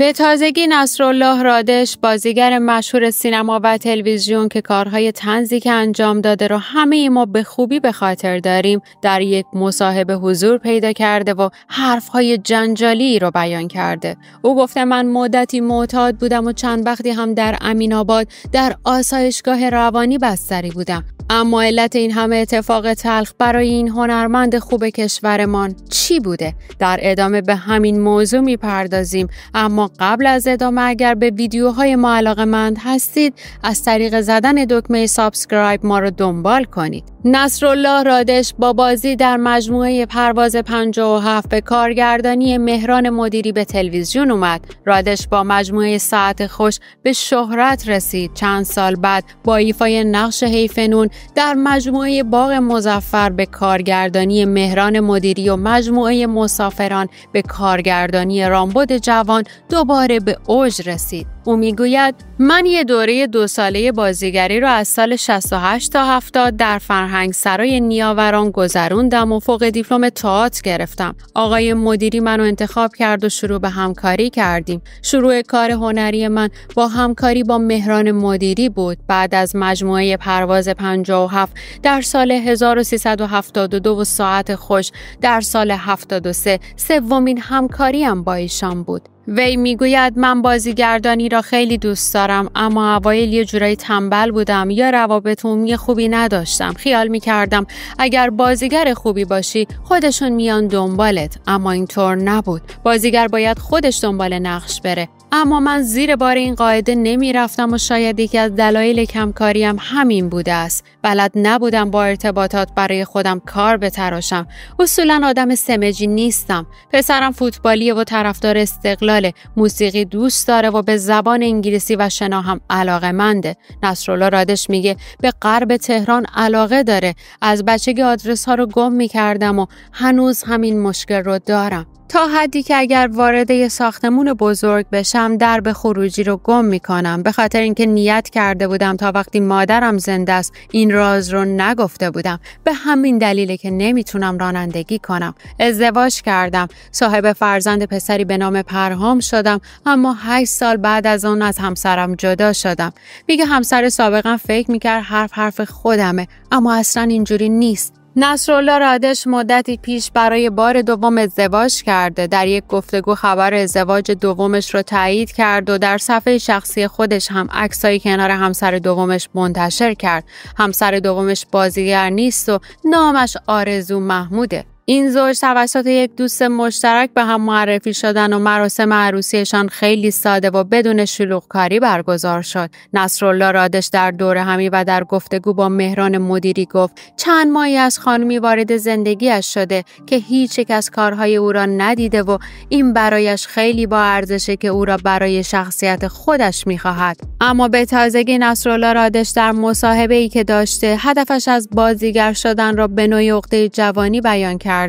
به تازگی نصرالله رادش بازیگر مشهور سینما و تلویزیون که کارهای تنزی که انجام داده رو همه ما به خوبی به خاطر داریم در یک مصاحبه حضور پیدا کرده و حرفهای جنجالی رو بیان کرده او گفته من مدتی معتاد بودم و چند وقتی هم در امین آباد در آسایشگاه روانی بستری بودم اما علت این همه اتفاق تلخ برای این هنرمند خوب کشورمان چی بوده؟ در ادامه به همین موضوع میپردازیم اما قبل از ادامه اگر به ویدیوهای ما علاقه مند هستید از طریق زدن دکمه سابسکرایب ما رو دنبال کنید. نصرالله رادش با بازی در مجموعه پرواز 57 به کارگردانی مهران مدیری به تلویزیون اومد. رادش با مجموعه ساعت خوش به شهرت رسید. چند سال بعد با ایفای نقش حیفنون در مجموعه باغ مزفر به کارگردانی مهران مدیری و مجموعه مسافران به کارگردانی رامبد جوان دوباره به اوج رسید. او میگوید من یه دوره دو ساله بازیگری رو از سال 68 تا 70 در فرهنگ سرای نیاوران گذروندم و فوق دیپلم تاعت گرفتم. آقای مدیری منو انتخاب کرد و شروع به همکاری کردیم. شروع کار هنری من با همکاری با مهران مدیری بود. بعد از مجموعه پرواز پنج 57 در سال 1372 و ساعت خوش در سال 73 سومین همکاری هم با ایشان بود. وی میگوید من بازیگردانی را خیلی دوست دارم اما اوایل یه جورایی تنبل بودم یا روابط عمومی خوبی نداشتم خیال میکردم اگر بازیگر خوبی باشی خودشون میان دنبالت اما اینطور نبود بازیگر باید خودش دنبال نقش بره اما من زیر بار این قاعده نمی رفتم و شاید یکی از دلایل کمکاریم همین بوده است. بلد نبودم با ارتباطات برای خودم کار بتراشم. اصولا آدم سمجی نیستم. پسرم فوتبالیه و طرفدار استقلاله. موسیقی دوست داره و به زبان انگلیسی و شنا هم علاقه منده. نصرالله رادش میگه به غرب تهران علاقه داره. از بچگی آدرس ها رو گم می کردم و هنوز همین مشکل رو دارم. تا حدی که اگر وارد یه ساختمون بزرگ بشم درب خروجی رو گم میکنم به خاطر اینکه نیت کرده بودم تا وقتی مادرم زنده است این راز رو نگفته بودم به همین دلیله که نمیتونم رانندگی کنم ازدواج کردم صاحب فرزند پسری به نام پرهام شدم اما 8 سال بعد از اون از همسرم جدا شدم میگه همسر سابقم فکر میکرد حرف حرف خودمه اما اصلا اینجوری نیست نصرالله رادش مدتی پیش برای بار دوم ازدواج کرده در یک گفتگو خبر ازدواج دومش رو تایید کرد و در صفحه شخصی خودش هم عکسایی کنار همسر دومش منتشر کرد همسر دومش بازیگر نیست و نامش آرزو محموده این زوج توسط یک دوست مشترک به هم معرفی شدن و مراسم عروسیشان خیلی ساده و بدون شلوغکاری برگزار شد. نصرالله رادش در دور همی و در گفتگو با مهران مدیری گفت چند ماهی از خانمی وارد زندگیش شده که هیچ از کارهای او را ندیده و این برایش خیلی با ارزشه که او را برای شخصیت خودش میخواهد. اما به تازگی نصرالله رادش در مصاحبه ای که داشته هدفش از بازیگر شدن را به نوعی عقده جوانی بیان کرد.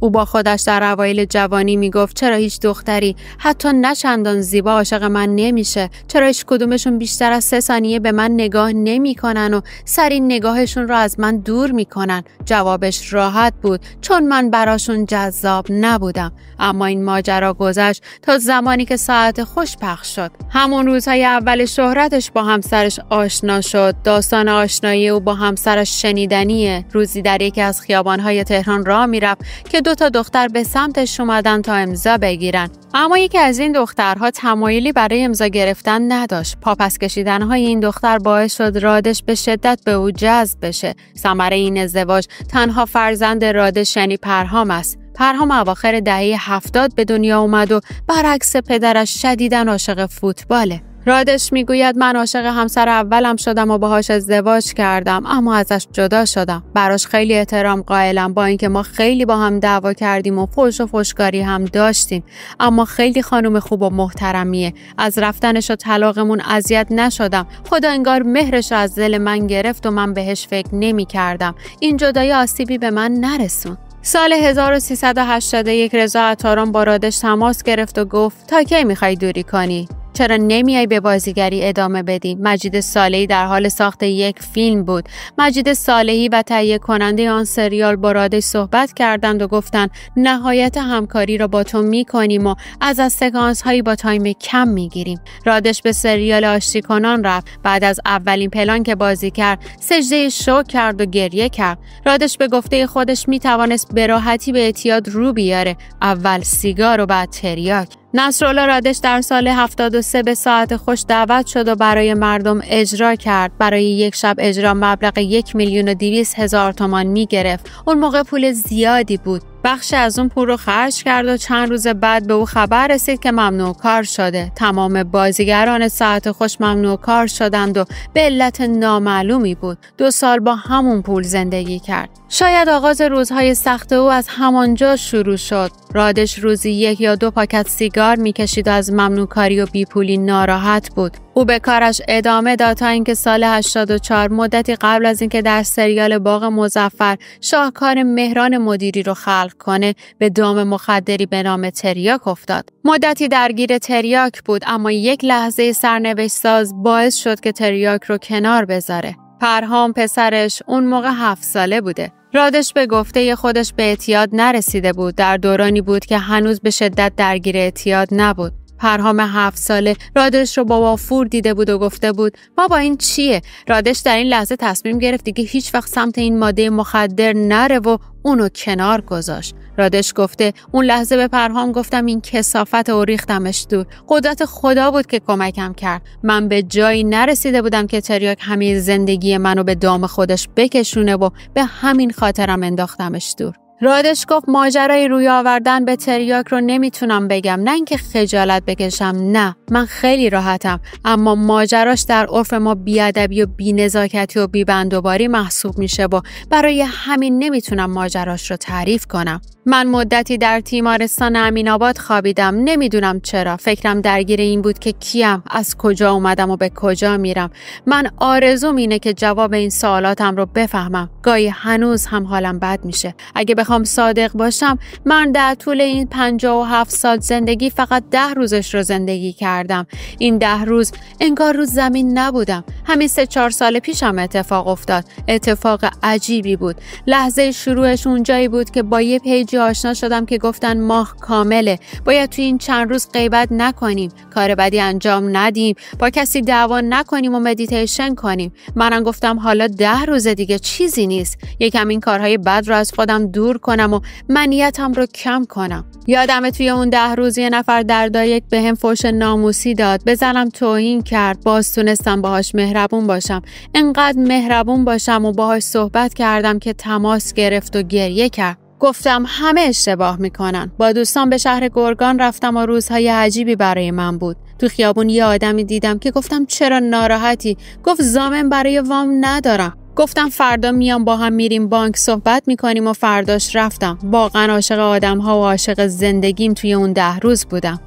او با خودش در اوایل جوانی میگفت چرا هیچ دختری حتی نشندان زیبا عاشق من نمیشه چرا هیچ کدومشون بیشتر از سه ثانیه به من نگاه نمیکنن و سری نگاهشون رو از من دور میکنن جوابش راحت بود چون من براشون جذاب نبودم اما این ماجرا گذشت تا زمانی که ساعت خوش پخش شد همون روزهای اول شهرتش با همسرش آشنا شد داستان آشنایی او با همسرش شنیدنیه روزی در یکی از خیابانهای تهران راه میرفت که دو تا دختر به سمتش اومدن تا امضا بگیرن اما یکی از این دخترها تمایلی برای امضا گرفتن نداشت پاپس کشیدن های این دختر باعث شد رادش به شدت به او جذب بشه ثمره این ازدواج تنها فرزند رادش یعنی پرهام است پرهام اواخر دهه هفتاد به دنیا اومد و برعکس پدرش شدیدن عاشق فوتباله رادش میگوید من عاشق همسر اولم شدم و باهاش ازدواج کردم اما ازش جدا شدم براش خیلی احترام قائلم با اینکه ما خیلی با هم دعوا کردیم و فوش و فشکاری هم داشتیم اما خیلی خانم خوب و محترمیه از رفتنش و طلاقمون اذیت نشدم خدا انگار مهرش از دل من گرفت و من بهش فکر نمی کردم این جدای آسیبی به من نرسون سال 1381 رضا عطاران با رادش تماس گرفت و گفت تا کی میخوای دوری کنی چرا نمیای به بازیگری ادامه بدی مجید صالحی در حال ساخت یک فیلم بود مجید صالحی و تهیه کننده آن سریال با رادش صحبت کردند و گفتند نهایت همکاری را با تو میکنیم و از از سکانس هایی با تایم کم میگیریم رادش به سریال آشتی کنان رفت بعد از اولین پلان که بازی کرد سجده شو کرد و گریه کرد رادش به گفته خودش میتوانست به راحتی به اعتیاد رو بیاره اول سیگار و بعد تریاک نصرالله رادش در سال 73 به ساعت خوش دعوت شد و برای مردم اجرا کرد. برای یک شب اجرا مبلغ یک میلیون و دیویس هزار تومان می گرفت. اون موقع پول زیادی بود. بخش از اون پول رو خرج کرد و چند روز بعد به او خبر رسید که ممنوع کار شده. تمام بازیگران ساعت خوش ممنوع کار شدند و به علت نامعلومی بود. دو سال با همون پول زندگی کرد. شاید آغاز روزهای سخت او از همانجا شروع شد. رادش روزی یک یا دو پاکت سیگار میکشید و از ممنوعکاری و بیپولی ناراحت بود. او به کارش ادامه داد تا اینکه سال 84 مدتی قبل از اینکه در سریال باغ مزفر شاهکار مهران مدیری رو خلق کنه به دام مخدری به نام تریاک افتاد. مدتی درگیر تریاک بود اما یک لحظه سرنوشت ساز باعث شد که تریاک رو کنار بذاره. پرهام پسرش اون موقع هفت ساله بوده. رادش به گفته خودش به اعتیاد نرسیده بود در دورانی بود که هنوز به شدت درگیر اعتیاد نبود پرهام هفت ساله رادش رو با فور دیده بود و گفته بود ما با این چیه رادش در این لحظه تصمیم گرفت دیگه هیچ وقت سمت این ماده مخدر نره و اونو کنار گذاشت رادش گفته اون لحظه به پرهام گفتم این کسافت و ریختمش دور قدرت خدا بود که کمکم کرد من به جایی نرسیده بودم که تریاک همه زندگی منو به دام خودش بکشونه و به همین خاطرم انداختمش دور رادش گفت ماجرای روی آوردن به تریاک رو نمیتونم بگم نه اینکه خجالت بکشم نه من خیلی راحتم اما ماجراش در عرف ما بیادبی و بینزاکتی و بیبندوباری محسوب میشه و برای همین نمیتونم ماجراش رو تعریف کنم من مدتی در تیمارستان امین آباد خوابیدم نمیدونم چرا فکرم درگیر این بود که کیم از کجا اومدم و به کجا میرم من آرزوم اینه که جواب این سوالاتم رو بفهمم گاهی هنوز هم حالم بد میشه اگه بخوام صادق باشم من در طول این 57 سال زندگی فقط ده روزش رو زندگی کردم این ده روز انگار روز زمین نبودم همین سه چهار سال پیشم اتفاق افتاد اتفاق عجیبی بود لحظه شروعش اونجایی بود که با یه پیجی آشنا شدم که گفتن ماه کامله باید تو این چند روز غیبت نکنیم کار بدی انجام ندیم با کسی دعوا نکنیم و مدیتیشن کنیم منم گفتم حالا ده روز دیگه چیزی نیست یکم این کارهای بد رو از خودم دور کنم و منیتم رو کم کنم یادم توی اون ده روز یه نفر در دایک به هم فوش ناموسی داد بزنم توهین کرد باز تونستم باهاش مهربون باشم انقدر مهربون باشم و باهاش صحبت کردم که تماس گرفت و گریه کرد گفتم همه اشتباه میکنن با دوستان به شهر گرگان رفتم و روزهای عجیبی برای من بود تو خیابون یه آدمی دیدم که گفتم چرا ناراحتی گفت زامن برای وام ندارم گفتم فردا میام با هم میریم بانک صحبت میکنیم و فرداش رفتم واقعا عاشق آدم ها و عاشق زندگیم توی اون ده روز بودم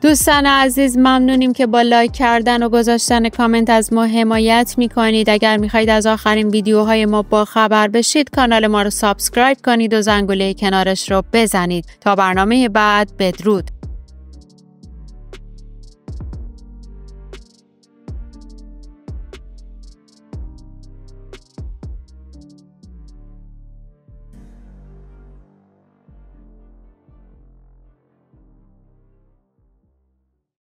دوستان عزیز ممنونیم که با لایک کردن و گذاشتن کامنت از ما حمایت میکنید اگر میخواهید از آخرین ویدیوهای ما با خبر بشید کانال ما رو سابسکرایب کنید و زنگوله کنارش رو بزنید تا برنامه بعد بدرود